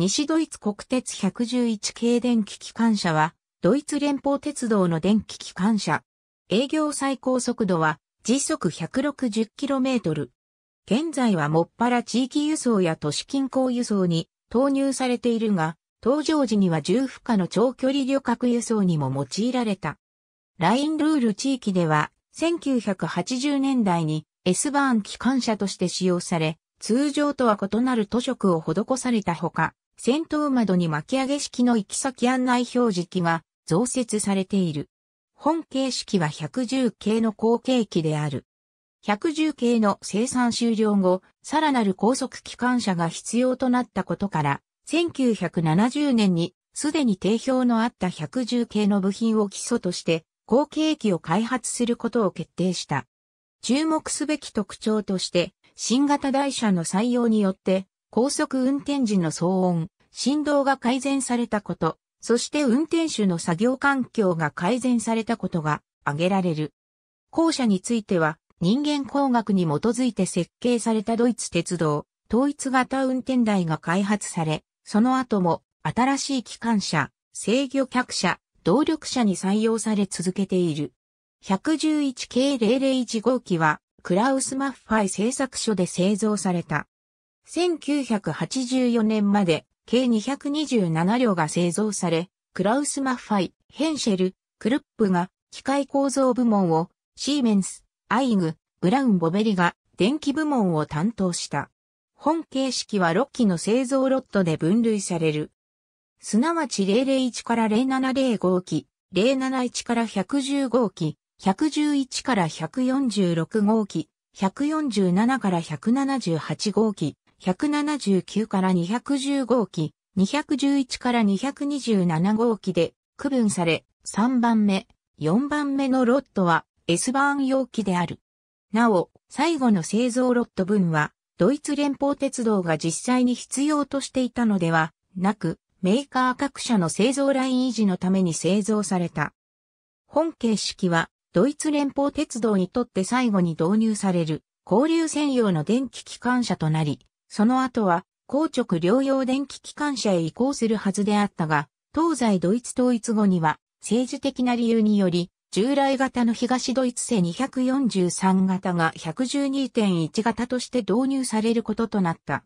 西ドイツ国鉄111系電気機関車は、ドイツ連邦鉄道の電気機関車。営業最高速度は時速 160km。現在はもっぱら地域輸送や都市近郊輸送に投入されているが、搭乗時には重負荷の長距離旅客輸送にも用いられた。ラインルール地域では、1980年代に S バーン機関車として使用され、通常とは異なる塗色を施されたほか、戦闘窓に巻き上げ式の行き先案内表示器が増設されている。本形式は110系の後継機である。110系の生産終了後、さらなる高速機関車が必要となったことから、1970年にすでに定評のあった110系の部品を基礎として後継機を開発することを決定した。注目すべき特徴として、新型台車の採用によって高速運転時の騒音、振動が改善されたこと、そして運転手の作業環境が改善されたことが挙げられる。後者については、人間工学に基づいて設計されたドイツ鉄道、統一型運転台が開発され、その後も新しい機関車、制御客車、動力車に採用され続けている。111系001号機は、クラウス・マッファイ製作所で製造された。1984年まで計227両が製造され、クラウス・マッファイ、ヘンシェル、クルップが機械構造部門を、シーメンス、アイグ、ブラウン・ボベリが電気部門を担当した。本形式は6機の製造ロットで分類される。すなわち001から0705機、071から1 1号機、111から146号機、147から178号機、179から210号機、211から227号機で区分され、3番目、4番目のロットは S バーン容器である。なお、最後の製造ロット分は、ドイツ連邦鉄道が実際に必要としていたのではなく、メーカー各社の製造ライン維持のために製造された。本形式は、ドイツ連邦鉄道にとって最後に導入される、交流専用の電気機関車となり、その後は、硬直療養電気機関車へ移行するはずであったが、東西ドイツ統一後には、政治的な理由により、従来型の東ドイツ製243型が112.1型として導入されることとなった。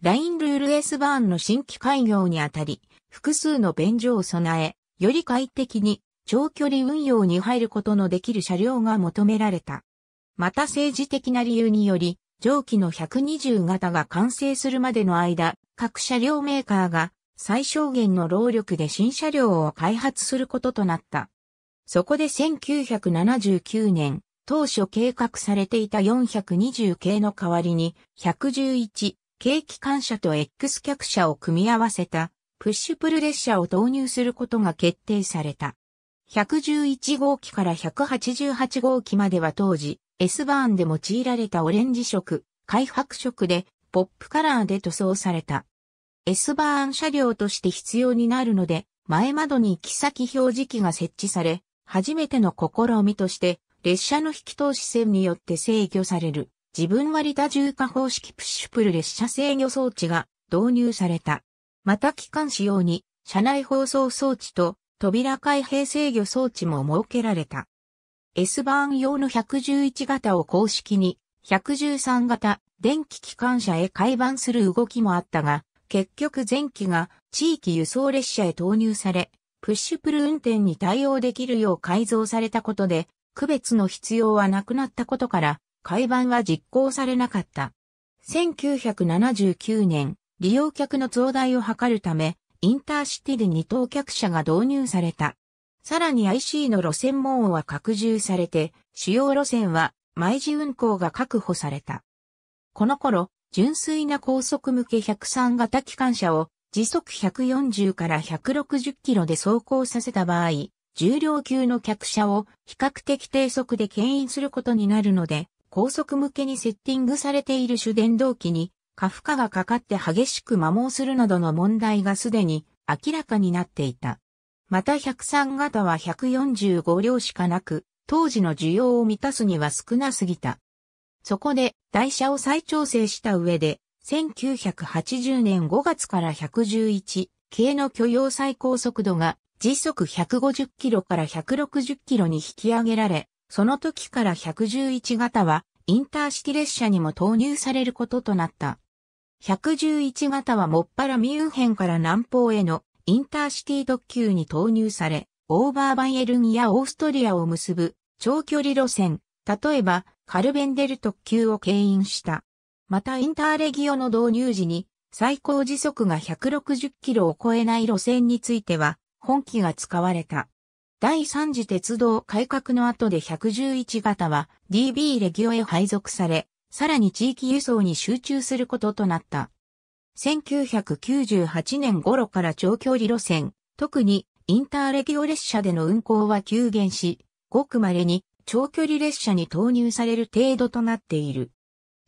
ラインルール S バーンの新規開業にあたり、複数の便所を備え、より快適に長距離運用に入ることのできる車両が求められた。また政治的な理由により、上記の120型が完成するまでの間、各車両メーカーが最小限の労力で新車両を開発することとなった。そこで1979年、当初計画されていた420系の代わりに、111系機関車と X 客車を組み合わせた、プッシュプル列車を導入することが決定された。111号機から188号機までは当時、S バーンで用いられたオレンジ色、開白色で、ポップカラーで塗装された。S バーン車両として必要になるので、前窓に行き先表示器が設置され、初めての試みとして、列車の引き通し線によって制御される、自分割多重化方式プッシュプル列車制御装置が導入された。また機関仕様に、車内放送装置と扉開閉制御装置も設けられた。S バーン用の111型を公式に113型電気機関車へ改版する動きもあったが、結局前期が地域輸送列車へ投入され、プッシュプル運転に対応できるよう改造されたことで、区別の必要はなくなったことから、改版は実行されなかった。1979年、利用客の増大を図るため、インターシティで二等客車が導入された。さらに IC の路線網は拡充されて、主要路線は毎時運行が確保された。この頃、純粋な高速向け103型機関車を時速140から160キロで走行させた場合、重量級の客車を比較的低速で牽引することになるので、高速向けにセッティングされている主電動機に、過負荷がかかって激しく摩耗するなどの問題がすでに明らかになっていた。また103型は145両しかなく、当時の需要を満たすには少なすぎた。そこで台車を再調整した上で、1980年5月から111系の許容最高速度が時速150キロから160キロに引き上げられ、その時から111型はインター式列車にも投入されることとなった。111型はもっぱらミュンヘンから南方へのインターシティ特急に投入され、オーバーバイエルンやオーストリアを結ぶ長距離路線、例えばカルベンデル特急を牽引した。またインターレギオの導入時に最高時速が160キロを超えない路線については本機が使われた。第3次鉄道改革の後で111型は DB レギオへ配属され、さらに地域輸送に集中することとなった。1998年頃から長距離路線、特にインターレギオ列車での運行は急減し、ごく稀に長距離列車に投入される程度となっている。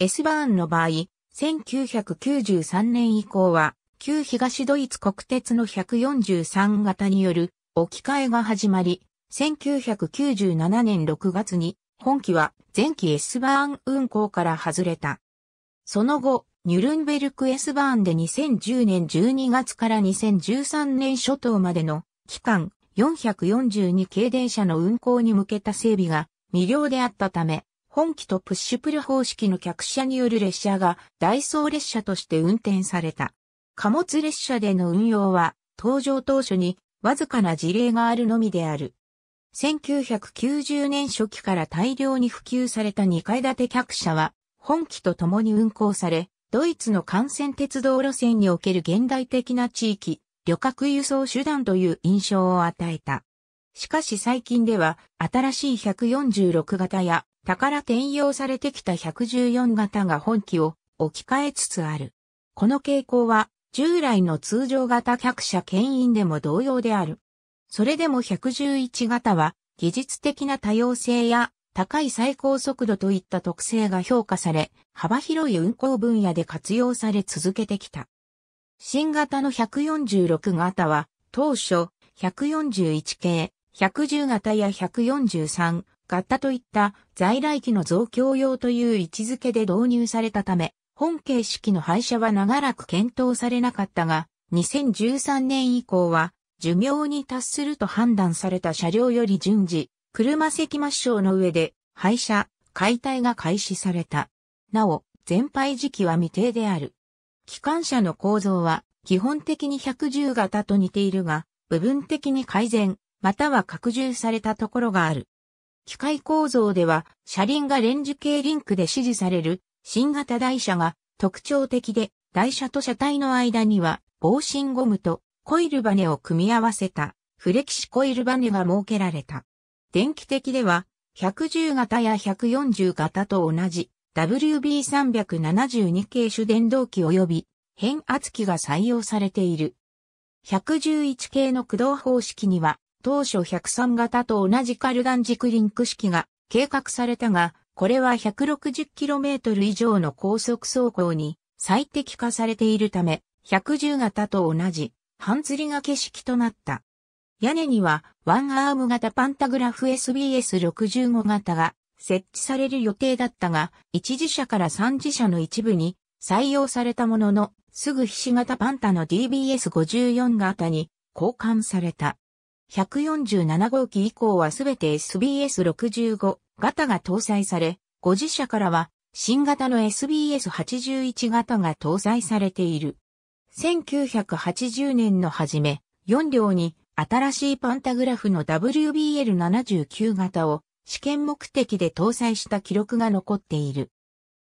S バーンの場合、1993年以降は、旧東ドイツ国鉄の143型による置き換えが始まり、1997年6月に本機は前期 S バーン運行から外れた。その後、ニュルンベルク S バーンで2010年12月から2013年初頭までの期間442系電車の運行に向けた整備が未了であったため、本機とプッシュプル方式の客車による列車がダイソー列車として運転された。貨物列車での運用は、登場当初にわずかな事例があるのみである。1990年初期から大量に普及された2階建て客車は、本機と共に運行され、ドイツの幹線鉄道路線における現代的な地域、旅客輸送手段という印象を与えた。しかし最近では、新しい146型や、宝転用されてきた114型が本機を置き換えつつある。この傾向は、従来の通常型客車牽引でも同様である。それでも111型は、技術的な多様性や高い最高速度といった特性が評価され、幅広い運行分野で活用され続けてきた。新型の146型は、当初、141系、110型や143型といった在来機の増強用という位置づけで導入されたため、本形式の廃車は長らく検討されなかったが、2013年以降は、寿命に達すると判断された車両より順次、車石抹消の上で、廃車、解体が開始された。なお、全廃時期は未定である。機関車の構造は、基本的に110型と似ているが、部分的に改善、または拡充されたところがある。機械構造では、車輪がレンジ系リンクで支持される、新型台車が特徴的で、台車と車体の間には、防振ゴムとコイルバネを組み合わせた、フレキシコイルバネが設けられた。電気的では、110型や140型と同じ WB372 系主電動機及び変圧器が採用されている。111系の駆動方式には、当初103型と同じカルガン軸リンク式が計画されたが、これは 160km 以上の高速走行に最適化されているため、110型と同じ半釣りが景式となった。屋根にはワンアーム型パンタグラフ SBS65 型が設置される予定だったが、一次社から三次社の一部に採用されたものの、すぐひし形パンタの DBS54 型に交換された。147号機以降はすべて SBS65 型が搭載され、5次社からは新型の SBS81 型が搭載されている。1980年の初め、4両に新しいパンタグラフの WBL79 型を試験目的で搭載した記録が残っている。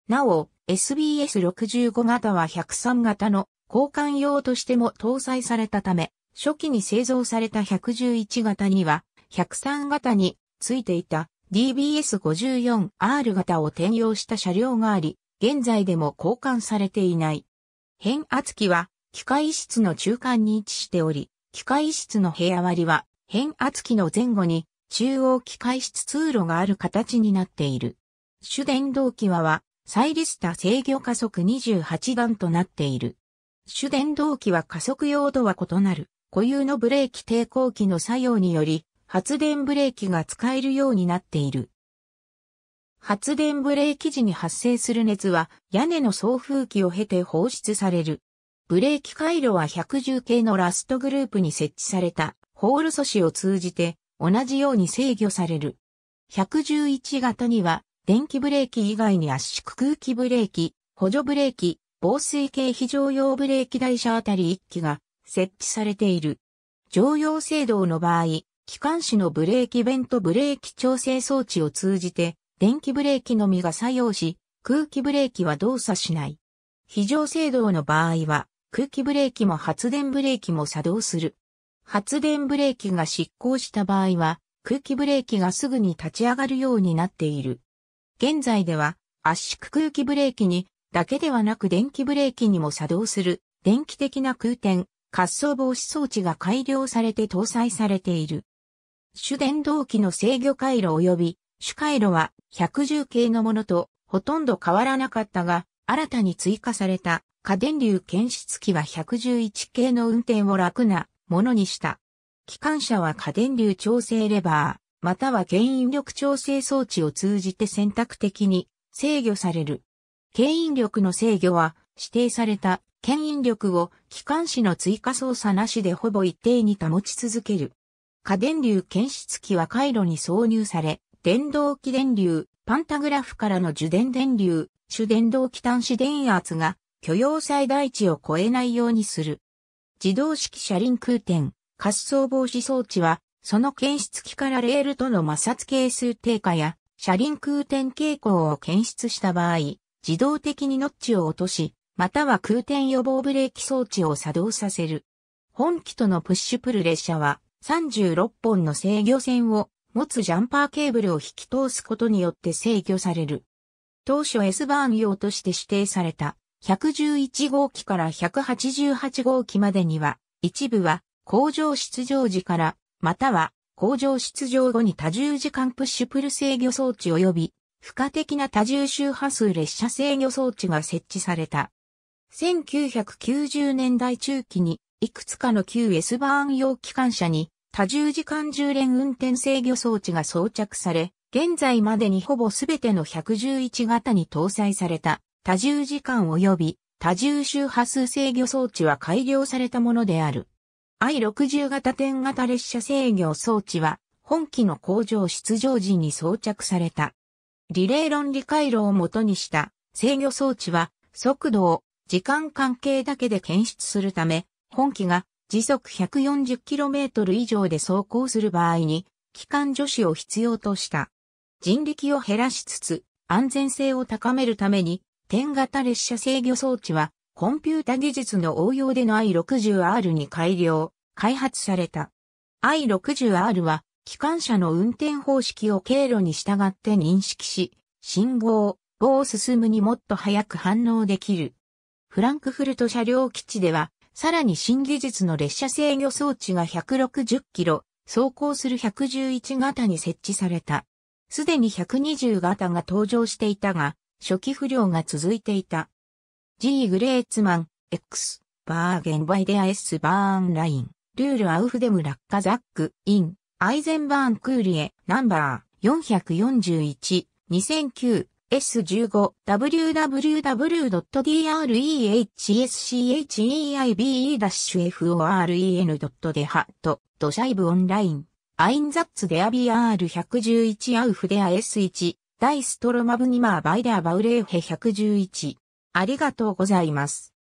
なお、SBS65 型は103型の交換用としても搭載されたため、初期に製造された111型には、103型についていた DBS54R 型を転用した車両があり、現在でも交換されていない。変圧器は機械室の中間に位置しており、機械室の部屋割りは、変圧器の前後に中央機械室通路がある形になっている。主電動機はは、サイリスタ制御加速28段となっている。主電動機は加速用とは異なる、固有のブレーキ抵抗器の作用により、発電ブレーキが使えるようになっている。発電ブレーキ時に発生する熱は屋根の送風機を経て放出される。ブレーキ回路は110系のラストグループに設置されたホール素子を通じて同じように制御される。111型には電気ブレーキ以外に圧縮空気ブレーキ、補助ブレーキ、防水系非常用ブレーキ台車あたり1機が設置されている。常用制動の場合、機関士のブレーキ弁とブレーキ調整装置を通じて、電気ブレーキのみが作用し、空気ブレーキは動作しない。非常制動の場合は、空気ブレーキも発電ブレーキも作動する。発電ブレーキが失効した場合は、空気ブレーキがすぐに立ち上がるようになっている。現在では、圧縮空気ブレーキに、だけではなく電気ブレーキにも作動する、電気的な空転、滑走防止装置が改良されて搭載されている。主電動機の制御回路及び、主回路は110系のものとほとんど変わらなかったが、新たに追加された過電流検出器は111系の運転を楽なものにした。機関車は過電流調整レバー、または牽引力調整装置を通じて選択的に制御される。牽引力の制御は指定された牽引力を機関士の追加操作なしでほぼ一定に保ち続ける。過電流検出器は回路に挿入され、電動機電流、パンタグラフからの受電電流、主電動機端子電圧が許容最大値を超えないようにする。自動式車輪空転、滑走防止装置は、その検出器からレールとの摩擦係数低下や、車輪空転傾向を検出した場合、自動的にノッチを落とし、または空転予防ブレーキ装置を作動させる。本機とのプッシュプル列車は、36本の制御線を持つジャンパーケーブルを引き通すことによって制御される。当初 S バーン用として指定された111号機から188号機までには、一部は工場出場時から、または工場出場後に多重時間プッシュプル制御装置及び、付加的な多重周波数列車制御装置が設置された。1990年代中期に、いくつかの旧 S バーン用機関車に多重時間充電運転制御装置が装着され、現在までにほぼすべての111型に搭載された。多重時間及び多重周波数制御装置は改良されたものである。I60 型点型列車制御装置は本機の工場出場時に装着された。リレー論理回路を元にした制御装置は速度を時間関係だけで検出するため、本機が時速 140km 以上で走行する場合に、機関助手を必要とした。人力を減らしつつ、安全性を高めるために、点型列車制御装置は、コンピュータ技術の応用での I60R に改良、開発された。I60R は、機関車の運転方式を経路に従って認識し、信号、棒を進むにもっと早く反応できる。フランクフルト車両基地では、さらに新技術の列車制御装置が160キロ、走行する111型に設置された。すでに120型が登場していたが、初期不良が続いていた。G. グレーツマン、X、バーゲンバイデア S バーンライン、ルールアウフデムラッカザック、イン、アイゼンバーンクーリエ、ナンバー、441、2009、S15-www.drehscheibe-foren.dehat ドシャイブオンライン、アインザッツデアビア R111 アウフデア S1 ダイストロマブニマーバイダーバウレーヘ111。ありがとうございます。